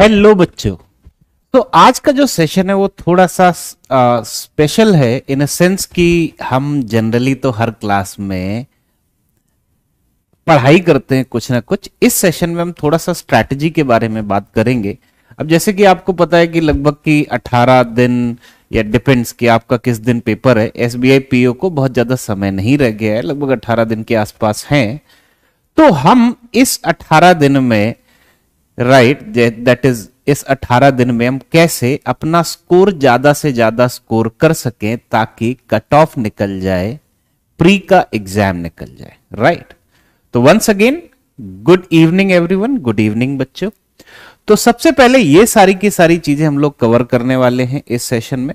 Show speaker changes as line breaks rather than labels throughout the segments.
Hello बच्चों तो आज का जो सेशन है वो थोड़ा सा आ, स्पेशल है इन सेंस कि हम जनरली तो हर क्लास में पढ़ाई करते हैं कुछ ना कुछ इस सेशन में हम थोड़ा सा स्ट्रैटेजी के बारे में बात करेंगे अब जैसे कि आपको पता है कि लगभग कि 18 दिन या डिपेंड्स कि आपका किस दिन पेपर है एस बी को बहुत ज़्यादा समय नहीं रह गया है लगभग अठारह दिन के आसपास है तो हम इस अठारह दिन में राइट दैट इज इस 18 दिन में हम कैसे अपना स्कोर ज्यादा से ज्यादा स्कोर कर सकें ताकि कट ऑफ निकल जाए प्री का एग्जाम निकल जाए राइट तो once again good evening everyone good evening बच्चों तो सबसे पहले ये सारी की सारी चीजें हम लोग कवर करने वाले हैं इस सेशन में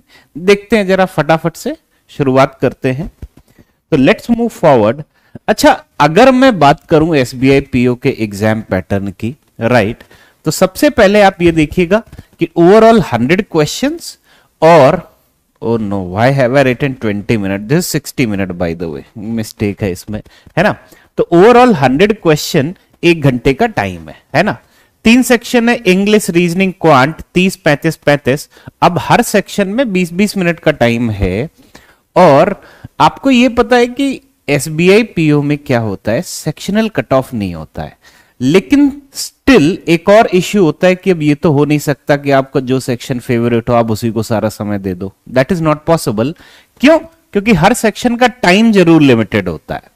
देखते हैं जरा फटाफट से शुरुआत करते हैं तो लेट्स मूव फॉरवर्ड अच्छा अगर मैं बात करूं एस बी के एग्जाम पैटर्न की राइट right. तो सबसे पहले आप ये देखिएगा कि ओवरऑल हंड्रेड क्वेश्चन और no why have I written twenty minute this sixty minute by the way mistake है इसमें है ना तो ओवरऑल हंड्रेड क्वेश्चन एक घंटे का टाइम है है ना तीन सेक्शन है इंग्लिश रीजनिंग क्वांट तीस पैंतीस पैंतीस अब हर सेक्शन में बीस बीस मिनट का टाइम है और आपको यह पता है कि एस बी में क्या होता है सेक्शनल कट ऑफ नहीं होता है लेकिन स्टिल एक और इश्यू होता है कि अब ये तो हो नहीं सकता कि आपका जो सेक्शन फेवरेट हो आप उसी को सारा समय दे दो दैट इज नॉट पॉसिबल क्यों क्योंकि हर सेक्शन का टाइम जरूर लिमिटेड होता है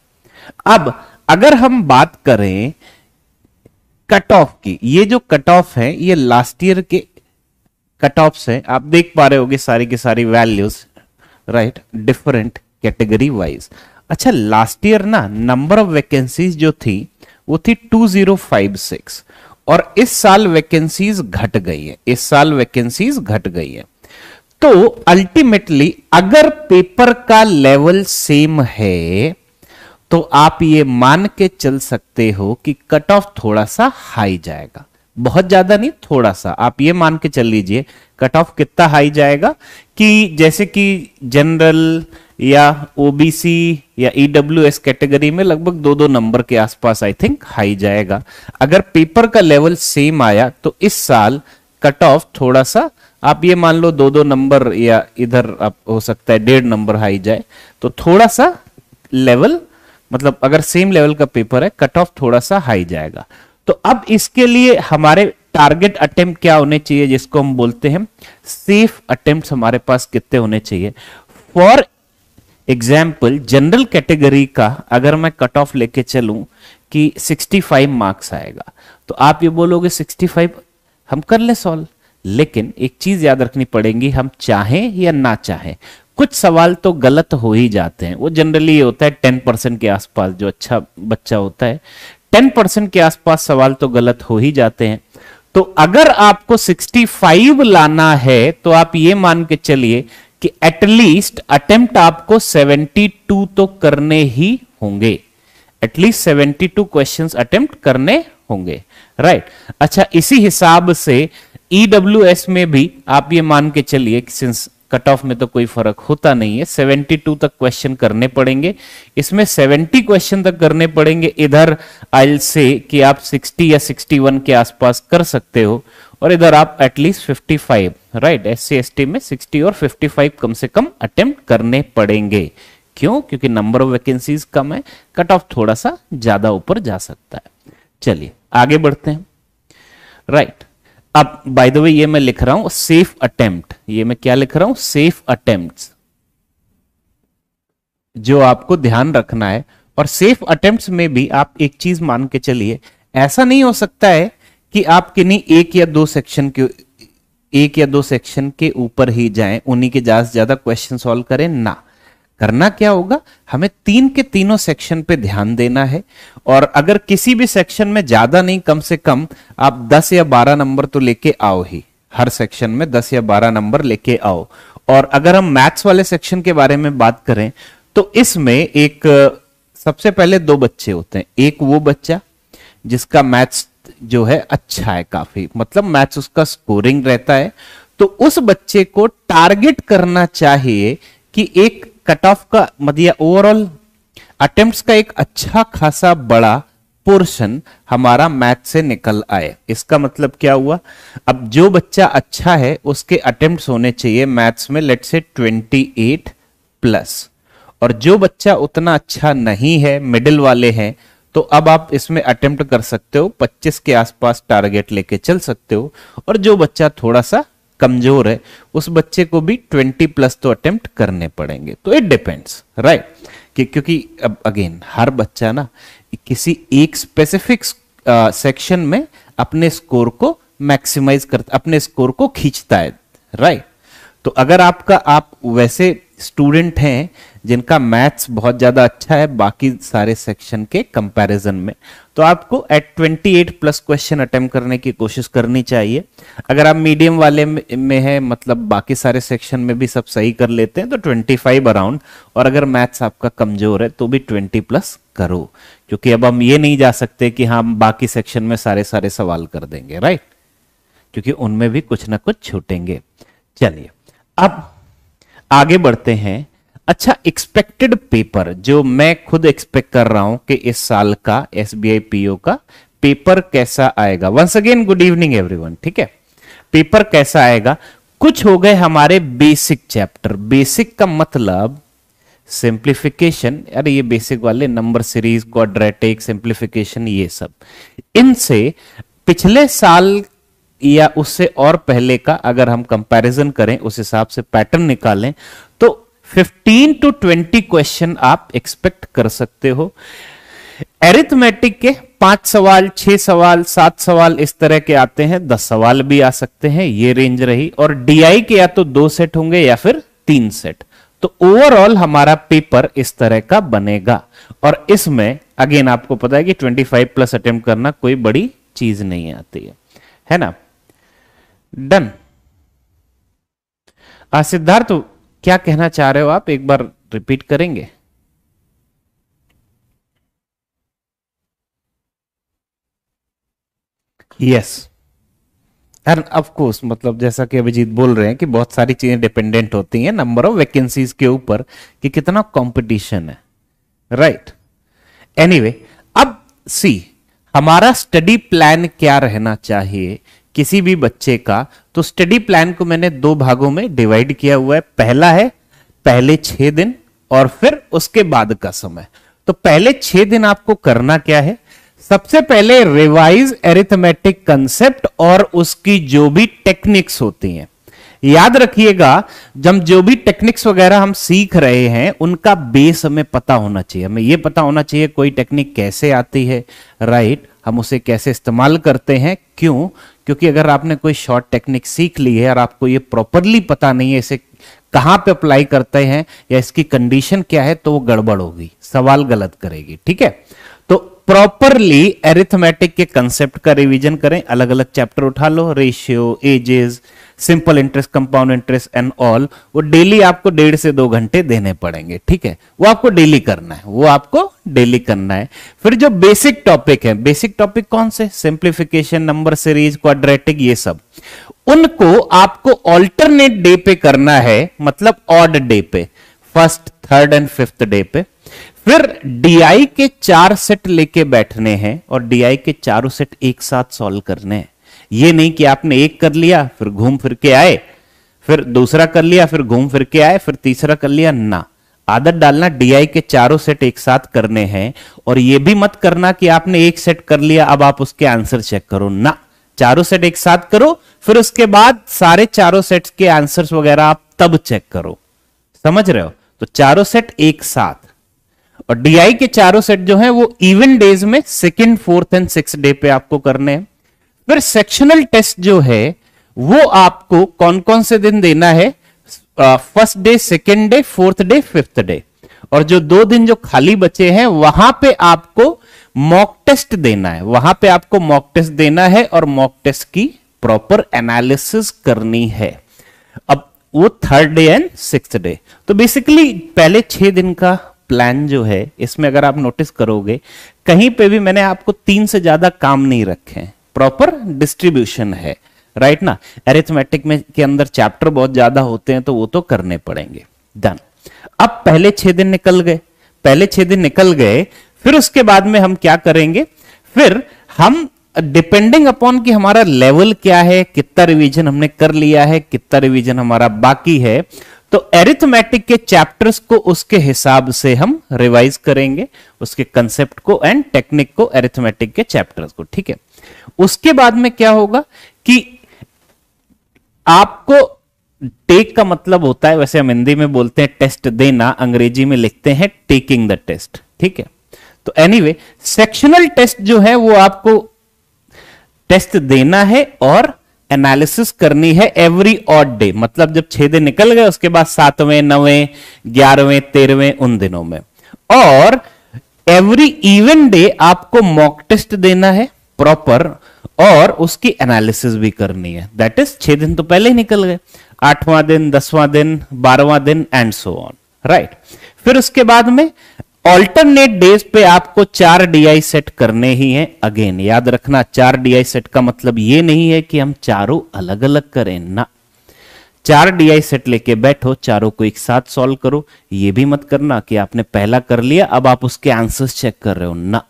अब अगर हम बात करें कट ऑफ की ये जो कट ऑफ है ये लास्ट ईयर के कट ऑफ है आप देख पा रहे होगे सारी की सारी values right different category wise अच्छा लास्ट ईयर ना नंबर ऑफ वैकेंसीज जो थी वो थी 2056 और इस साल वैकेंसीज घट गई है इस साल वैकेंसीज घट गई है तो अल्टीमेटली अगर पेपर का लेवल सेम है तो आप ये मान के चल सकते हो कि कट ऑफ थोड़ा सा हाई जाएगा बहुत ज्यादा नहीं थोड़ा सा आप ये मान के चल लीजिए कट ऑफ कितना हाई जाएगा कि जैसे कि जनरल या ओबीसी या एस e कैटेगरी में लगभग दो दो नंबर के आसपास आई थिंक हाई जाएगा अगर पेपर का लेवल सेम आया तो इस साल कट ऑफ थोड़ा सा आप ये मान लो दो दो नंबर या इधर आप हो सकता है डेढ़ नंबर हाई जाए तो थोड़ा सा लेवल मतलब अगर सेम लेवल का पेपर है कट ऑफ थोड़ा सा हाई जाएगा तो अब इसके लिए हमारे टारगेट अटेम्प्ट क्या होने चाहिए जिसको हम बोलते हैं सेफ अटेम्प्ट हमारे पास कितने होने चाहिए फॉर एग्जाम्पल जनरल कैटेगरी का अगर मैं कट ऑफ लेके चलूं कि 65 मार्क्स आएगा तो आप ये बोलोगे 65 हम कर ले सॉल्व लेकिन एक चीज याद रखनी पड़ेगी हम चाहें या ना चाहें कुछ सवाल तो गलत हो ही जाते हैं वो जनरली ये होता है टेन परसेंट के आसपास जो अच्छा बच्चा होता है टेन परसेंट के आसपास सवाल तो गलत हो ही जाते हैं तो अगर आपको 65 लाना है तो आप ये मान के चलिए कि एटलीस्ट अटेम्प्ट आपको 72 तो करने ही होंगे एटलीस्ट 72 टू क्वेश्चन अटेम्प्ट करने होंगे राइट right. अच्छा इसी हिसाब से ईडब्ल्यू e में भी आप ये मान के चलिए कि सिंस कट ऑफ में तो कोई फर्क होता नहीं है 72 तक क्वेश्चन करने पड़ेंगे इसमें 70 क्वेश्चन तक करने पड़ेंगे इधर आई से कि आप 60 या 61 के आसपास कर सकते हो और इधर आप एटलीस्ट 55 राइट एस सी में 60 और 55 कम से कम अटेम्प्ट करने पड़ेंगे क्यों क्योंकि नंबर ऑफ वैकेंसीज कम है कट ऑफ थोड़ा सा ज्यादा ऊपर जा सकता है चलिए आगे बढ़ते हैं राइट right. अब बाय द वे ये मैं लिख रहा हूं सेफ अटेम्प्ट ये मैं क्या लिख रहा हूं सेफ अटेम्प्ट जो आपको ध्यान रखना है और सेफ अटेम्प्ट में भी आप एक चीज मान के चलिए ऐसा नहीं हो सकता है कि आप किन्हीं एक या दो सेक्शन के एक या दो सेक्शन के ऊपर ही जाएं उन्हीं के ज्यादा से ज्यादा क्वेश्चन सॉल्व करें ना करना क्या होगा हमें तीन के तीनों सेक्शन पे ध्यान देना है और अगर किसी भी सेक्शन में ज्यादा नहीं कम से कम आप 10 या 12 नंबर तो लेके आओ ही हर सेक्शन में 10 या 12 नंबर लेके आओ और अगर हम मैथ्स वाले सेक्शन के बारे में बात करें तो इसमें एक सबसे पहले दो बच्चे होते हैं एक वो बच्चा जिसका मैथ्स जो है अच्छा है काफी मतलब मैच उसका स्कोरिंग रहता है तो उस बच्चे को टारगेट करना चाहिए कि एक कट ऑफ का मतलब ओवरऑल अटेम्प्ट्स का एक अच्छा खासा बड़ा पोर्शन हमारा मैथ से निकल आए इसका मतलब क्या हुआ अब जो बच्चा अच्छा है उसके अटेम्प्ट होने चाहिए मैथ्स में लेट से 28 प्लस और जो बच्चा उतना अच्छा नहीं है मिडिल वाले हैं तो अब आप इसमें अटेम्प्ट कर सकते हो 25 के आसपास टारगेट लेके चल सकते हो और जो बच्चा थोड़ा सा कमजोर है उस बच्चे को भी 20 प्लस तो अटेम्प्ट करने पड़ेंगे तो इट डिपेंड्स राइट कि क्योंकि अब अगेन हर बच्चा ना किसी एक स्पेसिफिक सेक्शन में अपने स्कोर को मैक्सिमाइज करता अपने स्कोर को खींचता है राइट तो अगर आपका आप वैसे स्टूडेंट हैं जिनका मैथ्स बहुत ज़्यादा अच्छा है बाकी सारे सेक्शन के कंपैरिजन में तो आपको एट 28 प्लस क्वेश्चन अटेम्प्ट करने की कोशिश करनी चाहिए अगर आप मीडियम वाले में है मतलब बाकी सारे सेक्शन में भी सब सही कर लेते हैं तो 25 अराउंड और अगर मैथ्स आपका कमज़ोर है तो भी 20 प्लस करो क्योंकि अब हम ये नहीं जा सकते कि हाँ, हम बाकी सेक्शन में सारे सारे सवाल कर देंगे राइट क्योंकि उनमें भी कुछ ना कुछ छूटेंगे चलिए अब आगे बढ़ते हैं अच्छा एक्सपेक्टेड पेपर जो मैं खुद एक्सपेक्ट कर रहा हूं कि इस साल का एस बी पीओ का पेपर कैसा आएगा once again good evening everyone ठीक है पेपर कैसा आएगा कुछ हो गए हमारे बेसिक चैप्टर बेसिक का मतलब सिंप्लीफिकेशन अरे ये बेसिक वाले नंबर सीरीज क्वाड्रेटिक सिंप्लीफिकेशन ये सब इनसे पिछले साल या उससे और पहले का अगर हम कंपैरिजन करें उस हिसाब से पैटर्न निकालें तो 15 टू 20 क्वेश्चन आप एक्सपेक्ट कर सकते हो एरिथमेटिक के पांच सवाल छह सवाल सात सवाल इस तरह के आते हैं दस सवाल भी आ सकते हैं ये रेंज रही और डीआई के या तो दो सेट होंगे या फिर तीन सेट तो ओवरऑल हमारा पेपर इस तरह का बनेगा और इसमें अगेन आपको पता है कि 25 प्लस अटेम्प्ट करना कोई बड़ी चीज नहीं आती है है ना डन सिद्धार्थ क्या कहना चाह रहे हो आप एक बार रिपीट करेंगे यस एंड ऑफकोर्स मतलब जैसा कि अभिजीत बोल रहे हैं कि बहुत सारी चीजें डिपेंडेंट होती हैं नंबर ऑफ वैकेंसीज के ऊपर कि कितना कंपटीशन है राइट right. एनीवे anyway, अब सी हमारा स्टडी प्लान क्या रहना चाहिए किसी भी बच्चे का तो स्टडी प्लान को मैंने दो भागों में डिवाइड किया हुआ है पहला है पहले छह दिन और फिर उसके बाद का समय तो पहले छह दिन आपको करना क्या है सबसे पहले रिवाइज एरिथमेटिक कंसेप्ट और उसकी जो भी टेक्निक्स होती हैं याद रखिएगा जब जो भी टेक्निक्स वगैरह हम सीख रहे हैं उनका बेस हमें पता होना चाहिए हमें यह पता होना चाहिए कोई टेक्निक कैसे आती है राइट हम उसे कैसे इस्तेमाल करते हैं क्यों क्योंकि अगर आपने कोई शॉर्ट टेक्निक सीख ली है और आपको ये प्रॉपरली पता नहीं है इसे कहां पे अप्लाई करते हैं या इसकी कंडीशन क्या है तो वो गड़बड़ होगी सवाल गलत करेगी ठीक है तो प्रॉपरली एरिथमेटिक के कंसेप्ट का रिवीजन करें अलग अलग चैप्टर उठा लो ratio ages simple interest compound interest and all वो डेली आपको डेढ़ से दो घंटे देने पड़ेंगे ठीक है वो आपको डेली करना है वो आपको डेली करना है फिर जो बेसिक टॉपिक है बेसिक टॉपिक कौन से सिंप्लीफिकेशन नंबर सीरीज क्वाड्रेटिक ये सब उनको आपको ऑल्टरनेट डे पे करना है मतलब ऑड डे पे first third and fifth day पे फिर डीआई के चार सेट लेके बैठने हैं और डीआई के चारों सेट एक साथ सॉल्व करने हैं ये नहीं कि आपने एक कर लिया फिर घूम फिर के आए फिर दूसरा कर लिया फिर घूम फिर के आए फिर तीसरा कर लिया ना आदत डालना डीआई के चारों सेट एक साथ करने हैं और यह भी मत करना कि आपने एक सेट कर लिया अब आप उसके आंसर चेक करो ना चारों सेट एक साथ करो फिर उसके बाद सारे चारों सेट के आंसर्स वगैरह आप तब चेक करो समझ रहे हो तो चारों सेट एक साथ और डीआई के चारों सेट जो है वो इवन डेज में second fourth and six day पे आपको करने हैं फिर सेक्शनल टेस्ट जो है वो आपको कौन कौन से दिन देना है first day second day fourth day fifth day और जो दो दिन जो खाली बचे हैं वहां पे आपको मॉक टेस्ट देना है वहां पे आपको मॉक टेस्ट देना है और मॉक टेस्ट की प्रॉपर एनालिसिस करनी है अब वो third day and six day तो बेसिकली पहले छह दिन का प्लान जो है इसमें अगर आप नोटिस करोगे कहीं पे भी मैंने आपको तीन से ज्यादा काम नहीं रखे हैं प्रॉपर डिस्ट्रीब्यूशन है राइट ना एरिथमेटिक में के अंदर चैप्टर बहुत ज्यादा होते हैं तो वो तो करने पड़ेंगे डन अब पहले छह दिन निकल गए पहले छह दिन निकल गए फिर उसके बाद में हम क्या करेंगे फिर हम डिपेंडिंग अपॉन कि हमारा लेवल क्या है कितना रिवीजन हमने कर लिया है कितना रिवीजन हमारा बाकी है तो एरिथमेटिक के चैप्टर्स को उसके हिसाब से हम रिवाइज करेंगे उसके कंसेप्ट को एंड टेक्निक को एरिथमेटिक के चैप्टर्स को ठीक है उसके बाद में क्या होगा कि आपको टेक का मतलब होता है वैसे हम हिंदी में बोलते हैं टेस्ट देना अंग्रेजी में लिखते हैं टेकिंग द टेस्ट ठीक है तो एनीवे सेक्शनल टेस्ट जो है वो आपको टेस्ट देना है और एनालिसिस करनी है एवरी ऑड डे मतलब जब छह दिन निकल गए उसके बाद सातवें नवें ग्यारहवें तेरहवें उन दिनों में और एवरी इवन डे आपको मॉक टेस्ट देना है प्रॉपर और उसकी एनालिसिस भी करनी है दैट इज छह दिन तो पहले ही निकल गए आठवां दिन दसवां दिन बारहवां दिन एंड सो ऑन राइट फिर उसके बाद में ऑल्टरनेट डेज पे आपको चार डीआई सेट करने ही हैं अगेन याद रखना चार डीआई सेट का मतलब ये नहीं है कि हम चारों अलग अलग करें ना चार डीआई सेट लेके बैठो चारों को एक साथ सॉल्व करो ये भी मत करना कि आपने पहला कर लिया अब आप उसके आंसर्स चेक कर रहे हो ना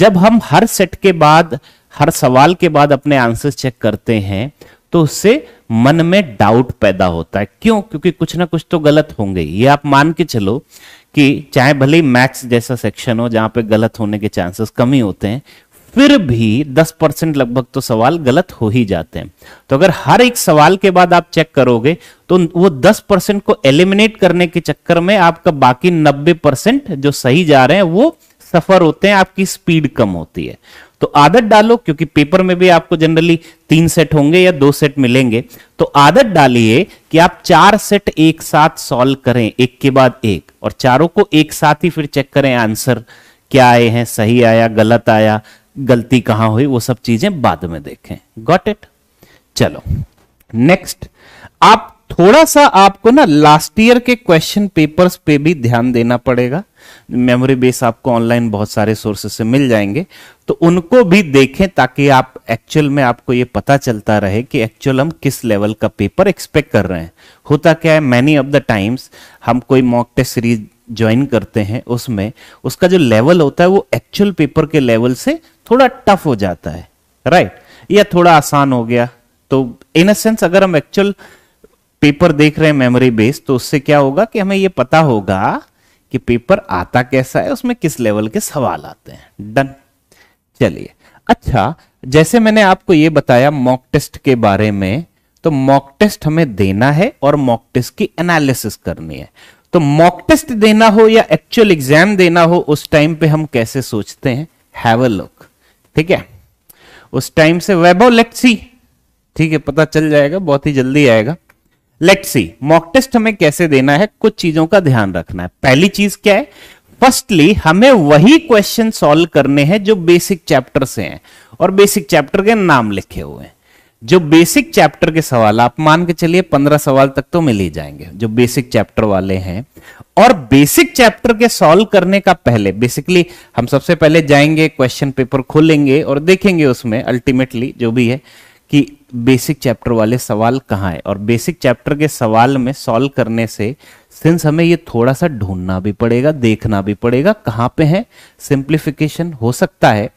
जब हम हर सेट के बाद हर सवाल के बाद अपने आंसर चेक करते हैं तो उससे मन में डाउट पैदा होता है क्यों क्योंकि कुछ ना कुछ तो गलत होंगे ये आप मान के चलो कि चाहे भले ही मैथ्स जैसा सेक्शन हो जहां पे गलत होने के चांसेस कमी होते हैं फिर भी 10 परसेंट लगभग तो सवाल गलत हो ही जाते हैं तो अगर हर एक सवाल के बाद आप चेक करोगे तो वो 10 परसेंट को एलिमिनेट करने के चक्कर में आपका बाकी 90 परसेंट जो सही जा रहे हैं वो सफर होते हैं आपकी स्पीड कम होती है तो आदत डालो क्योंकि पेपर में भी आपको जनरली तीन सेट होंगे या दो सेट मिलेंगे तो आदत डालिए कि आप चार सेट एक साथ सॉल्व करें एक के बाद एक और चारों को एक साथ ही फिर चेक करें आंसर क्या आए हैं सही आया गलत आया गलती कहां हुई वो सब चीजें बाद में देखें गॉट इट चलो नेक्स्ट आप थोड़ा सा आपको ना लास्ट ईयर के क्वेश्चन पेपर्स पे भी ध्यान देना पड़ेगा मेमोरी बेस आपको ऑनलाइन बहुत सारे सोर्सेस से मिल जाएंगे तो उनको भी देखें ताकि आप एक्चुअल में आपको ये पता चलता रहे कि एक्चुअल हम किस लेवल का पेपर एक्सपेक्ट कर रहे हैं होता क्या है मैनी ऑफ द टाइम्स हम कोई मॉक टेस्ट सीरीज ज्वाइन करते हैं उसमें उसका जो लेवल होता है वो एक्चुअल पेपर के लेवल से थोड़ा टफ हो जाता है राइट right? या थोड़ा आसान हो गया तो इन अ सेंस अगर हम एक्चुअल पेपर देख रहे हैं मेमोरी बेस्ड तो उससे क्या होगा कि हमें ये पता होगा कि पेपर आता कैसा है उसमें किस लेवल के सवाल आते हैं डन चलिए अच्छा जैसे मैंने आपको ये बताया मॉक टेस्ट के बारे में तो मॉक टेस्ट हमें देना है और मॉक टेस्ट की एनालिसिस करनी है तो मॉक टेस्ट देना हो या एक्चुअल एग्जाम देना हो उस टाइम पे हम कैसे सोचते हैं हैव अ लुक ठीक है उस टाइम से वेबो लेट्स सी ठीक है पता चल जाएगा बहुत ही जल्दी आएगा लेट सी मॉक टेस्ट हमें कैसे देना है कुछ चीजों का ध्यान रखना है पहली चीज क्या है फर्स्टली हमें वही क्वेश्चन सॉल्व करने हैं जो बेसिक चैप्टर से हैं और बेसिक चैप्टर के नाम लिखे हुए हैं जो बेसिक चैप्टर के सवाल आप मान के चलिए पंद्रह सवाल तक तो मिल ही जाएंगे जो बेसिक चैप्टर वाले हैं और बेसिक चैप्टर के सॉल्व करने का पहले बेसिकली हम सबसे पहले जाएंगे क्वेश्चन पेपर खोलेंगे और देखेंगे उसमें अल्टीमेटली जो भी है कि बेसिक चैप्टर वाले सवाल कहाँ है और बेसिक चैप्टर के सवाल में सॉल्व करने से सिंस हमें ये थोड़ा सा ढूंढना भी पड़ेगा देखना भी पड़ेगा कहाँ पे है सिंप्लीफिकेशन हो सकता है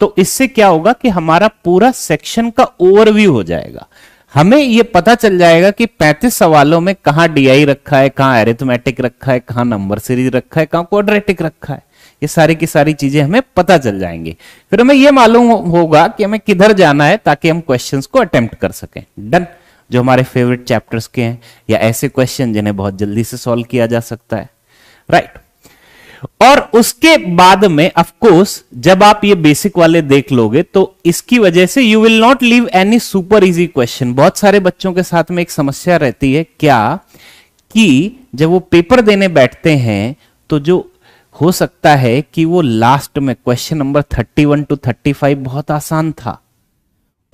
तो इससे क्या होगा कि हमारा पूरा सेक्शन का ओवरव्यू हो जाएगा हमें ये पता चल जाएगा कि 35 सवालों में कहाँ डीआई रखा है कहाँ एरिथमेटिक रखा है कहाँ नंबर सीरीज रखा है कहाँ क्वाड्रेटिक रखा है ये सारी की सारी चीजें हमें पता चल जाएंगी फिर हमें ये मालूम होगा कि हमें किधर जाना है ताकि हम क्वेश्चन को अटेम्प्ट कर सकें डन जो हमारे फेवरेट चैप्टर्स के हैं या ऐसे क्वेश्चन जिन्हें बहुत जल्दी से सॉल्व किया जा सकता है राइट right. और उसके बाद में ऑफ कोर्स जब आप ये बेसिक वाले देख लोगे तो इसकी वजह से you will not leave any super easy question बहुत सारे बच्चों के साथ में एक समस्या रहती है क्या कि जब वो पेपर देने बैठते हैं तो जो हो सकता है कि वो लास्ट में question number thirty one to thirty five बहुत आसान था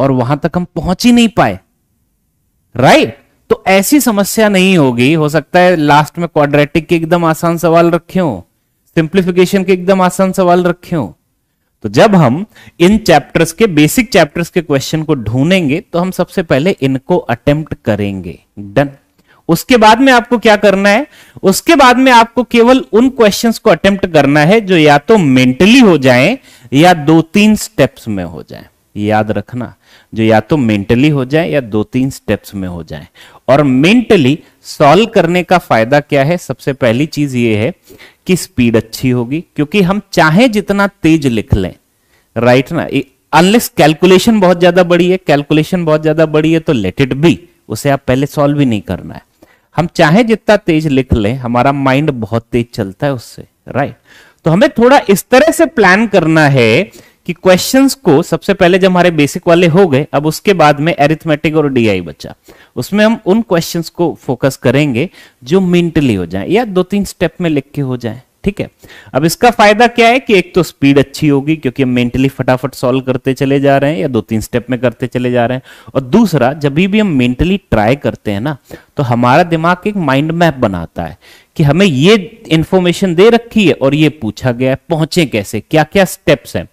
और वहां तक हम पहुंच ही नहीं पाए राइट right? तो ऐसी समस्या नहीं होगी हो सकता है लास्ट में क्वाड्रेटिक के एकदम आसान सवाल रखे हो सिंप्लीफिकेशन के एकदम आसान सवाल रखे हो तो जब हम इन चैप्टर्स के बेसिक चैप्टर्स के क्वेश्चन को ढूंढेंगे तो हम सबसे पहले इनको अटेम्प्ट करेंगे डन उसके बाद में आपको क्या करना है उसके बाद में आपको केवल उन क्वेश्चंस को अटेम्प्ट करना है जो या तो मेंटली हो जाएं या दो तीन स्टेप्स में हो जाएं याद रखना जो या तो मेंटली हो जाए या दो तीन स्टेप्स में हो जाए और मेंटली सॉल्व करने का फायदा क्या है सबसे पहली चीज ये है कि स्पीड अच्छी होगी क्योंकि हम चाहे जितना तेज लिख लें राइट ना अनलेस कैलकुलेशन बहुत ज्यादा बड़ी है कैलकुलेशन बहुत ज्यादा बड़ी है तो लेट इट बी उसे आप पहले सॉल्व भी नहीं करना है हम चाहे जितना तेज लिख लें हमारा माइंड बहुत तेज चलता है उससे राइट तो हमें थोड़ा इस तरह से प्लान करना है कि क्वेश्चंस को सबसे पहले जब हमारे बेसिक वाले हो गए अब उसके बाद में एरिथमेटिक और डीआई बचा उसमें हम उन क्वेश्चंस को फोकस करेंगे जो मिनटली हो जाए या दो तीन स्टेप में लिख के हो जाए ठीक है अब इसका फायदा क्या है कि एक तो स्पीड अच्छी होगी क्योंकि हम मेंटली फटाफट सॉल्व करते चले जा रहे हैं या दो तीन स्टेप में करते चले जा रहे हैं और दूसरा जब भी हम मेंटली ट्राई करते हैं ना तो हमारा दिमाग एक माइंड मैप बनाता है कि हमें ये इंफॉर्मेशन दे रखी है और ये पूछा गया है पहुंचे कैसे क्या क्या स्टेप्स हैं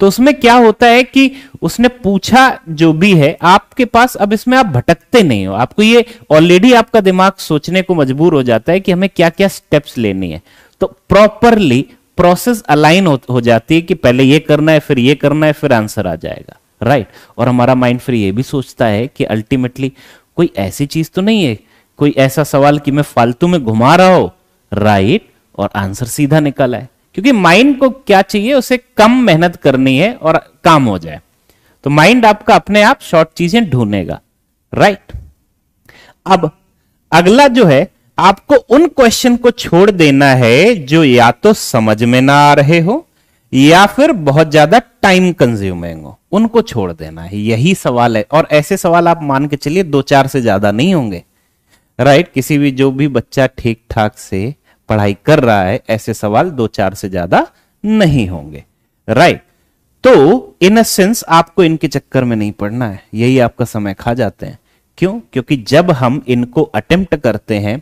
तो उसमें क्या होता है कि उसने पूछा जो भी है आपके पास अब इसमें आप भटकते नहीं हो आपको ये ऑलरेडी आपका दिमाग सोचने को मजबूर हो जाता है कि हमें क्या क्या स्टेप्स लेनी है तो प्रॉपरली प्रोसेस अलाइन हो, हो जाती है कि पहले ये करना है फिर ये करना है फिर आंसर आ जाएगा राइट right? और हमारा माइंड फिर ये भी सोचता है कि अल्टीमेटली कोई ऐसी चीज तो नहीं है कोई ऐसा सवाल कि मैं फालतू में घुमा रहा हो राइट right? और आंसर सीधा निकल आए क्योंकि माइंड को क्या चाहिए उसे कम मेहनत करनी है और काम हो जाए तो माइंड आपका अपने आप शॉर्ट चीजें ढूंढेगा राइट right? अब अगला जो है आपको उन क्वेश्चन को छोड़ देना है जो या तो समझ में ना आ रहे हो या फिर बहुत ज्यादा टाइम कंज्यूमिंग हो उनको छोड़ देना है यही सवाल है और ऐसे सवाल आप मान के चलिए दो चार से ज्यादा नहीं होंगे राइट right? किसी भी जो भी बच्चा ठीक ठाक से पढ़ाई कर रहा है ऐसे सवाल दो चार से ज्यादा नहीं होंगे राइट right? तो इन अ सेंस आपको इनके चक्कर में नहीं पढ़ना है यही आपका समय खा जाते हैं क्यों क्योंकि जब हम इनको अटेम्प्ट करते हैं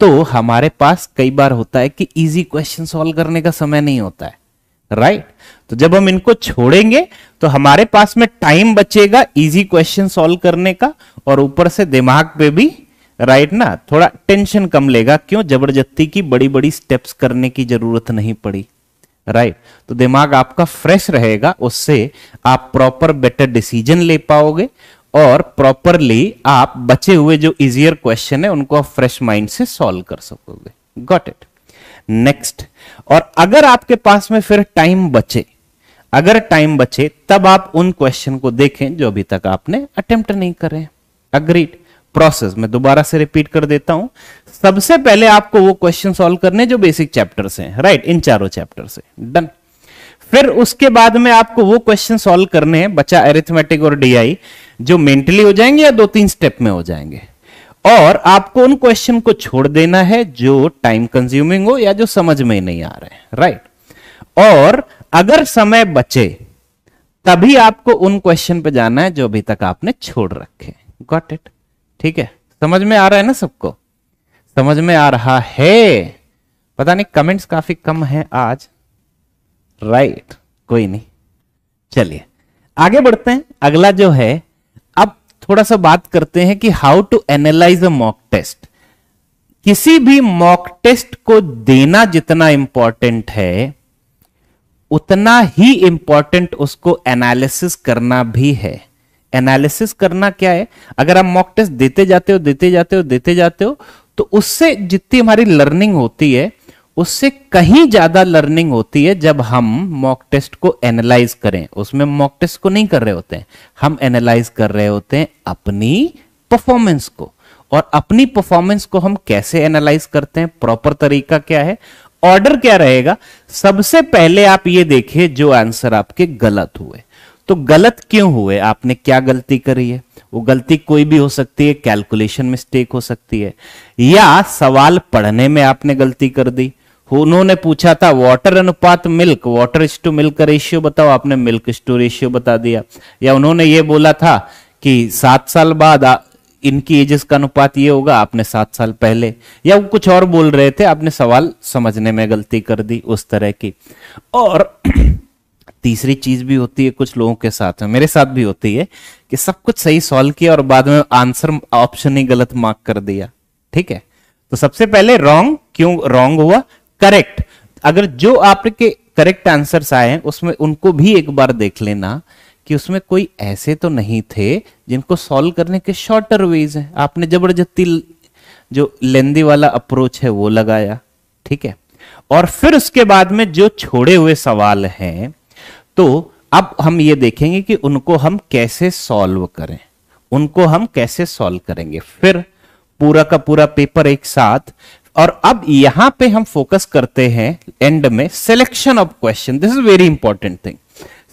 तो हमारे पास कई बार होता है कि इजी क्वेश्चन सॉल्व करने का समय नहीं होता है राइट right? तो जब हम इनको छोड़ेंगे तो हमारे पास में टाइम बचेगा इजी क्वेश्चन सॉल्व करने का और ऊपर से दिमाग पे भी राइट right ना थोड़ा टेंशन कम लेगा क्यों जबरदस्ती की बड़ी बड़ी स्टेप्स करने की जरूरत नहीं पड़ी राइट right? तो दिमाग आपका फ्रेश रहेगा उससे आप प्रॉपर बेटर डिसीजन ले पाओगे और प्रॉपरली आप बचे हुए जो इजियर क्वेश्चन है उनको आप फ्रेश माइंड से सॉल्व कर सकोगे गॉट इट नेक्स्ट और अगर आपके पास में फिर टाइम बचे अगर टाइम बचे तब आप उन क्वेश्चन को देखें जो अभी तक आपने अटेम्प्ट नहीं करे अग्रीड प्रोसेस मैं दोबारा से रिपीट कर देता हूं सबसे पहले आपको वो क्वेश्चन सॉल्व करने जो बेसिक चैप्टर से राइट इन चारों चैप्टर से डन फिर उसके बाद में आपको वो क्वेश्चन सॉल्व करने हैं बचा एरिथमेटिक और डीआई जो मेंटली हो जाएंगे या दो तीन स्टेप में हो जाएंगे और आपको उन क्वेश्चन को छोड़ देना है जो टाइम कंज्यूमिंग हो या जो समझ में नहीं आ रहे राइट और अगर समय बचे तभी आपको उन क्वेश्चन पे जाना है जो अभी तक आपने छोड़ रखे गॉट इट ठीक है समझ में आ रहा है ना सबको समझ में आ रहा है पता नहीं कमेंट्स काफी कम है आज राइट कोई नहीं चलिए आगे बढ़ते हैं अगला जो है अब थोड़ा सा बात करते हैं कि how to analyse a mock test किसी भी मॉक टेस्ट को देना जितना इंपॉर्टेंट है उतना ही इंपॉर्टेंट उसको एनालिसिस करना भी है एनालिसिस करना क्या है अगर आप मॉक टेस्ट देते जाते हो देते जाते हो देते जाते हो तो उससे जितनी हमारी लर्निंग होती है उससे कहीं ज्यादा लर्निंग होती है जब हम मॉक टेस्ट को एनालाइज करें उसमें मॉक टेस्ट को नहीं कर रहे होते हैं हम एनालाइज कर रहे होते हैं अपनी परफॉर्मेंस को और अपनी परफॉर्मेंस को हम कैसे एनालाइज करते हैं प्रॉपर तरीका क्या है ऑर्डर क्या रहेगा सबसे पहले आप ये देखिए जो आंसर आपके गलत हुए तो गलत क्यों हुए आपने क्या गलती करी है वो गलती कोई भी हो सकती है कैलकुलेशन मिस्टेक हो सकती है या सवाल पढ़ने में आपने गलती कर दी उन्होंने पूछा था वाटर अनुपात milk water is to milk का रेशियो बताओ आपने मिल्क इज टू रेशियो बता दिया या उन्होंने ये बोला था कि सात साल बाद इनकी एजेस का अनुपात ये होगा आपने सात साल पहले या वो कुछ और बोल रहे थे आपने सवाल समझने में गलती कर दी उस तरह की और तीसरी चीज भी होती है कुछ लोगों के साथ में मेरे साथ भी होती है कि सब कुछ सही सॉल्व किया और बाद में आंसर ऑप्शन ही गलत मार्क कर दिया ठीक है तो सबसे पहले रॉन्ग क्यों रॉन्ग हुआ करेक्ट अगर जो आपके करेक्ट आंसर्स आए हैं उसमें उनको भी एक बार देख लेना कि उसमें कोई ऐसे तो नहीं थे जिनको सॉल्व करने के शॉर्टर वेज हैं आपने जबरदस्ती जो लेंदी वाला अप्रोच है वो लगाया ठीक है और फिर उसके बाद में जो छोड़े हुए सवाल हैं तो अब हम ये देखेंगे कि उनको हम कैसे सॉल्व करें उनको हम कैसे सॉल्व करेंगे फिर पूरा का पूरा पेपर एक साथ और अब यहां पे हम फोकस करते हैं एंड में selection of question this is very important thing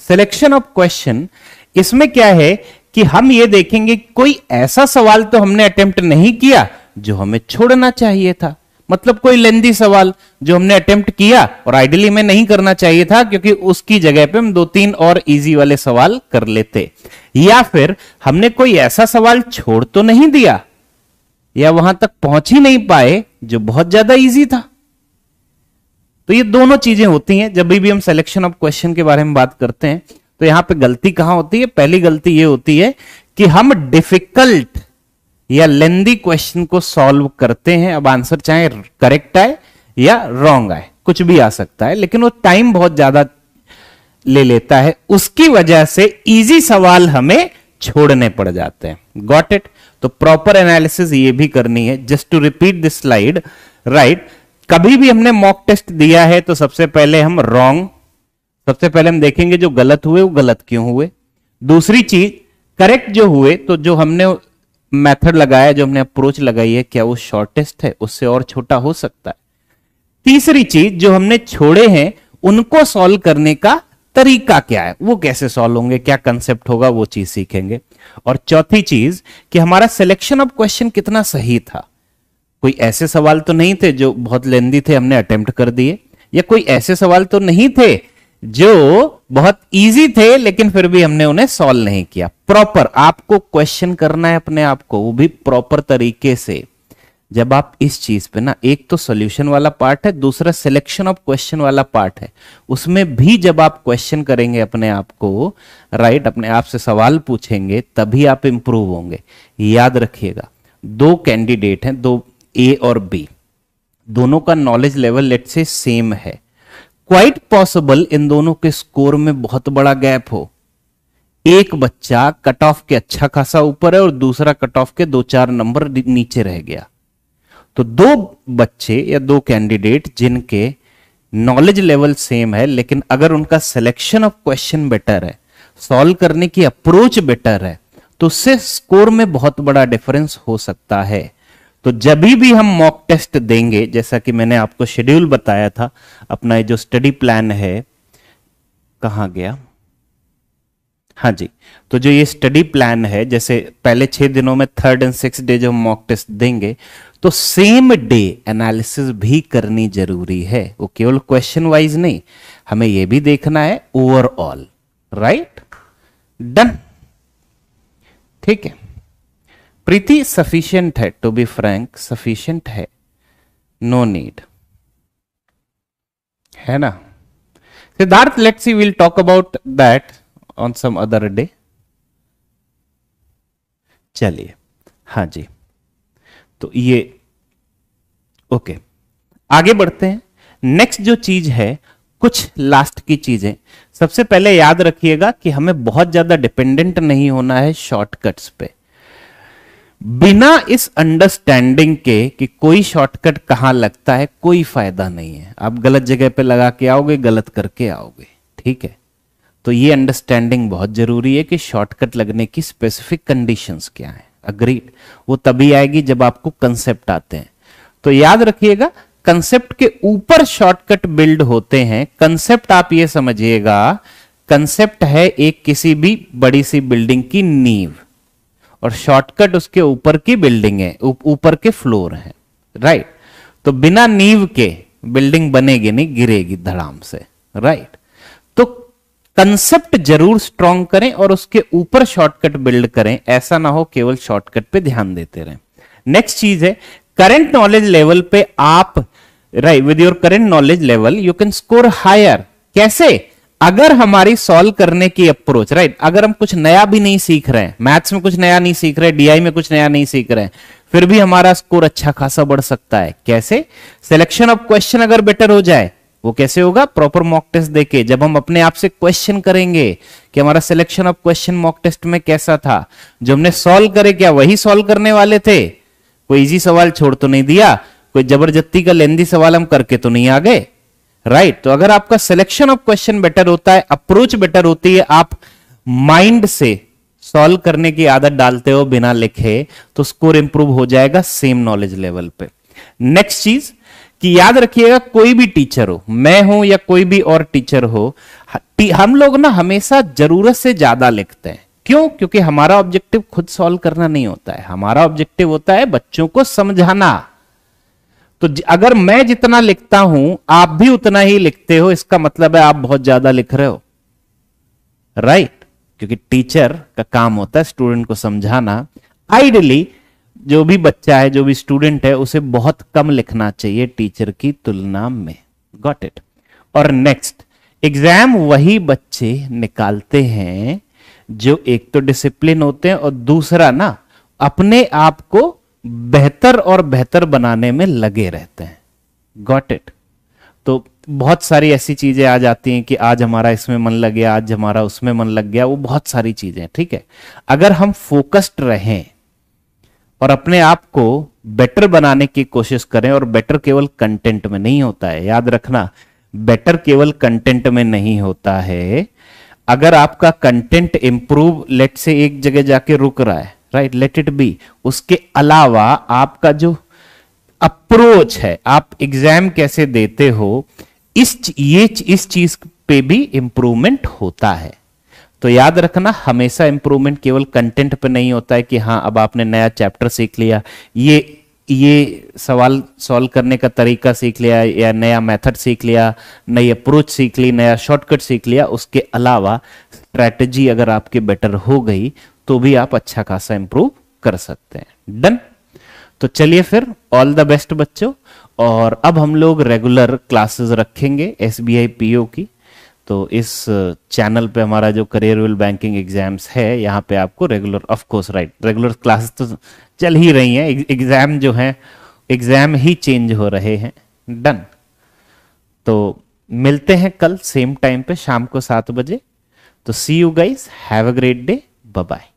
selection of question इसमें क्या है कि हम ये देखेंगे कोई ऐसा सवाल तो हमने अटेम्प्ट नहीं किया जो हमें छोड़ना चाहिए था मतलब कोई लेंदी सवाल जो हमने अटेम्प्ट किया और आइडियली में नहीं करना चाहिए था क्योंकि उसकी जगह पे हम दो तीन और इजी वाले सवाल कर लेते या फिर हमने कोई ऐसा सवाल छोड़ तो नहीं दिया या वहां तक पहुंच ही नहीं पाए जो बहुत ज्यादा इजी था तो ये दोनों चीजें होती हैं जब भी हम सिलेक्शन ऑफ क्वेश्चन के बारे में बात करते हैं तो यहां पे गलती कहां होती है पहली गलती ये होती है कि हम डिफिकल्ट या लेंदी क्वेश्चन को सॉल्व करते हैं अब आंसर चाहे करेक्ट आए या रॉन्ग आए कुछ भी आ सकता है लेकिन वो टाइम बहुत ज्यादा ले लेता है उसकी वजह से इजी सवाल हमें छोड़ने पड़ जाते हैं गॉट इट तो प्रॉपर एनालिसिस ये भी करनी है just to repeat this slide right कभी भी हमने मॉक टेस्ट दिया है तो सबसे पहले हम रॉन्ग सबसे पहले हम देखेंगे जो गलत हुए वो गलत क्यों हुए दूसरी चीज करेक्ट जो हुए तो जो हमने मेथड लगाया जो हमने अप्रोच लगाई है क्या वो शॉर्टेस्ट है उससे और छोटा हो सकता है तीसरी चीज जो हमने छोड़े हैं उनको सॉल्व करने का तरीका क्या है वो कैसे सॉल्व होंगे क्या कंसेप्ट होगा वो चीज सीखेंगे और चौथी चीज कि हमारा सिलेक्शन ऑफ क्वेश्चन कितना सही था कोई ऐसे सवाल तो नहीं थे जो बहुत लेंदी थे हमने अटेम्प्ट कर दिए या कोई ऐसे सवाल तो नहीं थे जो बहुत इजी थे लेकिन फिर भी हमने उन्हें सॉल्व नहीं किया प्रॉपर आपको क्वेश्चन करना है अपने आप को वो भी प्रॉपर तरीके से जब आप इस चीज पे ना एक तो सॉल्यूशन वाला पार्ट है दूसरा सिलेक्शन ऑफ क्वेश्चन वाला पार्ट है उसमें भी जब आप क्वेश्चन करेंगे अपने आप को राइट अपने आप से सवाल पूछेंगे तभी आप इंप्रूव होंगे याद रखिएगा दो कैंडिडेट हैं दो ए और बी दोनों का knowledge level let say same है क्वाइट पॉसिबल इन दोनों के स्कोर में बहुत बड़ा गैप हो एक बच्चा कट ऑफ के अच्छा खासा ऊपर है और दूसरा कट ऑफ के दो चार नंबर नीचे रह गया तो दो बच्चे या दो कैंडिडेट जिनके नॉलेज लेवल सेम है लेकिन अगर उनका सिलेक्शन ऑफ क्वेश्चन बेटर है सॉल्व करने की अप्रोच बेटर है तो उससे स्कोर में बहुत बड़ा डिफरेंस हो सकता है तो जब भी हम मॉक टेस्ट देंगे जैसा कि मैंने आपको शेड्यूल बताया था अपना जो स्टडी प्लान है कहा गया हाँ जी तो जो ये स्टडी प्लान है जैसे पहले छह दिनों में थर्ड एंड सिक्स डे जो मॉक टेस्ट देंगे तो सेम डे एनालिसिस भी करनी जरूरी है वो केवल क्वेश्चन वाइज नहीं हमें यह भी देखना है ओवरऑल राइट डन ठीक है प्रीति सफिशियंट है टू बी फ्रैंक सफिशियंट है नो नीड है ना Siddharth let's see will talk about that on some other day चलिए हाँ जी तो ये ओके आगे बढ़ते हैं नेक्स्ट जो चीज है कुछ लास्ट की चीजें सबसे पहले याद रखिएगा कि हमें बहुत ज्यादा डिपेंडेंट नहीं होना है शॉर्टकट्स पे बिना इस अंडरस्टैंडिंग के कि कोई शॉर्टकट कहां लगता है कोई फायदा नहीं है आप गलत जगह पे लगा के आओगे गलत करके आओगे ठीक है तो ये अंडरस्टैंडिंग बहुत जरूरी है कि शॉर्टकट लगने की स्पेसिफिक कंडीशंस क्या है अग्रीड वो तभी आएगी जब आपको कंसेप्ट आते हैं तो याद रखिएगा कंसेप्ट के ऊपर शॉर्टकट बिल्ड होते हैं कंसेप्ट आप ये समझिएगा कंसेप्ट है एक किसी भी बड़ी सी बिल्डिंग की नींव और शॉर्टकट उसके ऊपर की बिल्डिंग है ऊपर के फ्लोर है राइट तो बिना नींव के बिल्डिंग बनेगी नहीं गिरेगी धड़ाम से राइट कंसेप्ट जरूर स्ट्रॉन्ग करें और उसके ऊपर शॉर्टकट बिल्ड करें ऐसा ना हो केवल शॉर्टकट पे ध्यान देते रहें नेक्स्ट चीज है करेंट नॉलेज लेवल पे आप right with your current knowledge level you can score higher कैसे अगर हमारी सॉल्व करने की अप्रोच राइट right? अगर हम कुछ नया भी नहीं सीख रहे हैं मैथ्स में कुछ नया नहीं सीख रहे डीआई में कुछ नया नहीं सीख रहे हैं फिर भी हमारा स्कोर अच्छा खासा बढ़ सकता है कैसे सिलेक्शन ऑफ क्वेश्चन अगर बेटर हो जाए वो कैसे होगा प्रॉपर मॉक टेस्ट देके जब हम अपने आप से क्वेश्चन करेंगे कि हमारा selection of question mock test में कैसा था जो हमने सॉल्व करे क्या वही सॉल्व करने वाले थे कोई इजी सवाल छोड़ तो नहीं दिया कोई जबरदस्ती का लेंदी सवाल हम करके तो नहीं आ गए राइट right, तो अगर आपका सिलेक्शन ऑफ क्वेश्चन बेटर होता है अप्रोच बेटर होती है आप माइंड से सॉल्व करने की आदत डालते हो बिना लिखे तो स्कोर इंप्रूव हो जाएगा सेम नॉलेज लेवल पे नेक्स्ट चीज कि याद रखिएगा कोई भी टीचर हो मैं हूं या कोई भी और टीचर हो हम लोग ना हमेशा जरूरत से ज्यादा लिखते हैं क्यों क्योंकि हमारा ऑब्जेक्टिव खुद सॉल्व करना नहीं होता है हमारा ऑब्जेक्टिव होता है बच्चों को समझाना तो अगर मैं जितना लिखता हूं आप भी उतना ही लिखते हो इसका मतलब है आप बहुत ज्यादा लिख रहे हो राइट right? क्योंकि टीचर का काम होता है स्टूडेंट को समझाना आइडली जो भी बच्चा है जो भी स्टूडेंट है उसे बहुत कम लिखना चाहिए टीचर की तुलना में गॉट इट और नेक्स्ट एग्जाम वही बच्चे निकालते हैं जो एक तो डिसिप्लिन होते हैं और दूसरा ना अपने आप को बेहतर और बेहतर बनाने में लगे रहते हैं गॉट इट तो बहुत सारी ऐसी चीजें आ जाती हैं कि आज हमारा इसमें मन लग गया आज हमारा उसमें मन लग गया वो बहुत सारी चीजें ठीक है अगर हम फोकस्ड रहें और अपने आप को बेटर बनाने की कोशिश करें और बेटर केवल कंटेंट में नहीं होता है याद रखना बेटर केवल कंटेंट में नहीं होता है अगर आपका कंटेंट इंप्रूव लेट से एक जगह जाके रुक रहा है राइट लेट इट बी उसके अलावा आपका जो अप्रोच है आप एग्जाम कैसे देते हो इस ये इस चीज पे भी इंप्रूवमेंट होता है तो याद रखना हमेशा इंप्रूवमेंट केवल कंटेंट पे नहीं होता है कि हाँ अब आपने नया चैप्टर सीख लिया ये ये सवाल सॉल्व करने का तरीका सीख लिया या नया मेथड सीख लिया नई अप्रोच सीख ली नया शॉर्टकट सीख लिया उसके अलावा स्ट्रैटेजी अगर आपके बेटर हो गई तो भी आप अच्छा खासा इंप्रूव कर सकते हैं डन तो चलिए फिर ऑल द बेस्ट बच्चों और अब हम लोग रेगुलर क्लासेस रखेंगे S B I P O की तो इस चैनल पे हमारा जो करियर विल बैंकिंग एग्जाम्स है यहाँ पे आपको regular of course right regular classes तो चल ही रही हैं एग्ज़ाम जो है एग्ज़ाम ही चेंज हो रहे हैं डन तो मिलते हैं कल सेम टाइम पे शाम को सात बजे तो see you guys have a great day bye